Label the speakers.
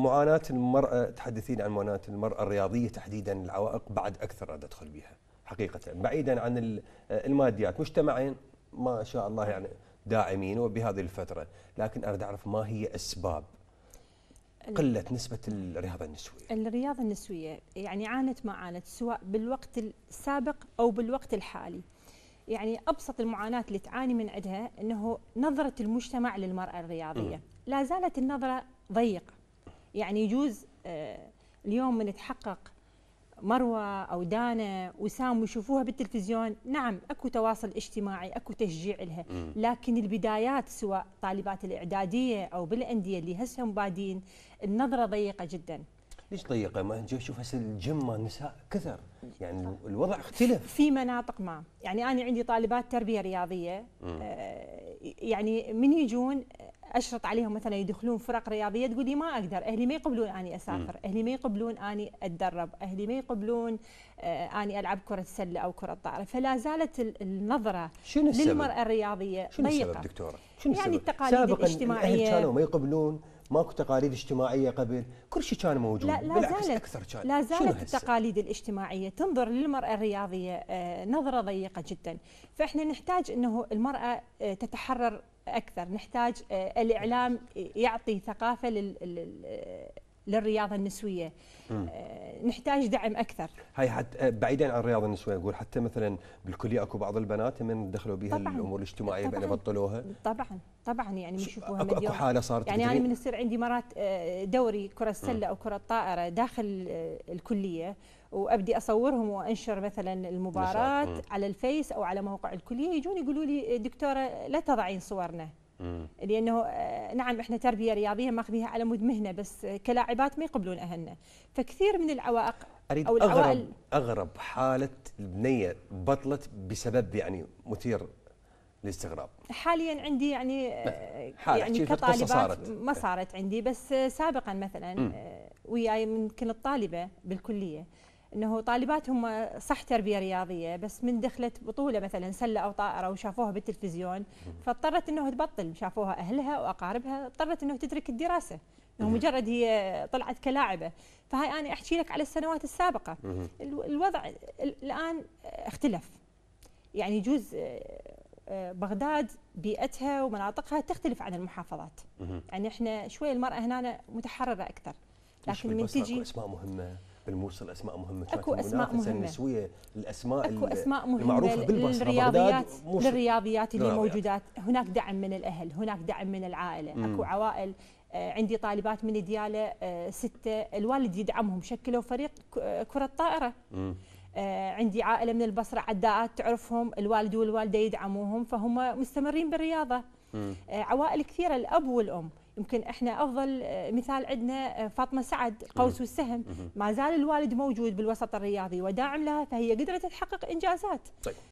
Speaker 1: معاناة المرأة تحدثين عن معاناة المرأة الرياضية تحديدا العوائق بعد أكثر أدخل بها حقيقة بعيدا عن الماديات مجتمعين ما شاء الله يعني داعمين وبهذه الفترة لكن أريد أعرف ما هي أسباب قلة نسبة الرياضة النسوية
Speaker 2: الرياضة النسوية يعني عانت ما عانت سواء بالوقت السابق أو بالوقت الحالي يعني أبسط المعاناة اللي تعاني من عندها أنه نظرة المجتمع للمرأة الرياضية م. لا زالت النظرة ضيقة يعني يجوز آه، اليوم من تحقق مروة أو دانا وسام ويشوفوها بالتلفزيون نعم أكو تواصل اجتماعي أكو تشجيع لها لكن البدايات سواء طالبات الإعدادية أو بالأندية اللي هسه بادين النظرة ضيقة جدا
Speaker 1: ليش ضيقه؟ ما نجي شوف هسه الجيم مال النساء كثر يعني الوضع
Speaker 2: اختلف في مناطق ما يعني انا عندي طالبات تربيه رياضيه آه، يعني من يجون اشرط عليهم مثلا يدخلون فرق رياضيه تقول لي ما اقدر اهلي ما يقبلون اني اسافر اهلي ما يقبلون اني اتدرب اهلي ما يقبلون آه، اني العب كره سله او كره طائره فلا زالت النظره شنو للمراه الرياضيه شنو ضيقه السبب دكتوره شنو يعني التقاليد الاجتماعيه كانوا ما
Speaker 1: يقبلون ماكو تقاليد اجتماعيه قبل كل شيء كان موجود لا, لا زالت اكثر كان لا زالت التقاليد
Speaker 2: الاجتماعيه تنظر للمراه الرياضيه آه، نظره ضيقه جدا فاحنا نحتاج انه المراه آه، تتحرر اكثر نحتاج آه، الاعلام يعطي ثقافه لل للرياضه النسويه آه، نحتاج دعم اكثر
Speaker 1: هاي حتى آه، بعيدا عن الرياضه النسويه نقول حتى مثلا بالكليه اكو بعض البنات من دخلوا بها طبعاً الامور الاجتماعيه بعدين بطلوها
Speaker 2: طبعا طبعا يعني بنشوفوها اكو, أكو حاله صارت يعني انا من يصير عندي مرات آه، دوري كره السله او كره الطائره داخل الكليه وابدي اصورهم وانشر مثلا المباراه على الفيس او على موقع الكليه يجون يقولوا لي دكتوره لا تضعين صورنا لانه آه، نعم احنا تربيه رياضيه ماخذيها على مود مهنه بس كلاعبات ما يقبلون اهلنا فكثير من العوائق اريد أو اغرب
Speaker 1: اغرب حاله بنيه بطلت بسبب يعني مثير للاستغراب
Speaker 2: حاليا عندي يعني آه، حالة. يعني كطالبات صارت. ما صارت عندي بس آه، سابقا مثلا وياي من كنت طالبه بالكليه انه طالباتهم صح تربيه رياضيه بس من دخلت بطوله مثلا سله او طائره وشافوها بالتلفزيون فاضطرت انه تبطل شافوها اهلها واقاربها اضطرت انه تترك الدراسه انه مجرد هي طلعت كلاعبه فهاي انا احكي لك على السنوات السابقه الوضع الان اختلف يعني يجوز آه، آه، بغداد بيئتها ومناطقها تختلف عن المحافظات يعني احنا شوي المراه هنا متحرره اكثر لكن من تجي
Speaker 1: اسماء مهمه بالموصل اسماء مهمه اكو اسماء مهمه النسويه الاسماء أكو أسماء مهمة المعروفه للرياضيات للرياضيات اللي موجودات
Speaker 2: هناك دعم من الاهل هناك دعم من العائله مم. اكو عوائل آه، عندي طالبات من دياله آه، ستة الوالد يدعمهم شكلوا فريق آه، كرة طائرة مم. آه، عندي عائله من البصره عداءات تعرفهم الوالد والوالده يدعموهم فهم مستمرين بالرياضه آه، عوائل كثيره الاب والام يمكن احنا افضل آه، مثال عندنا فاطمه سعد قوس والسهم ما زال الوالد موجود بالوسط الرياضي وداعم لها فهي قدرت تحقق انجازات طيب.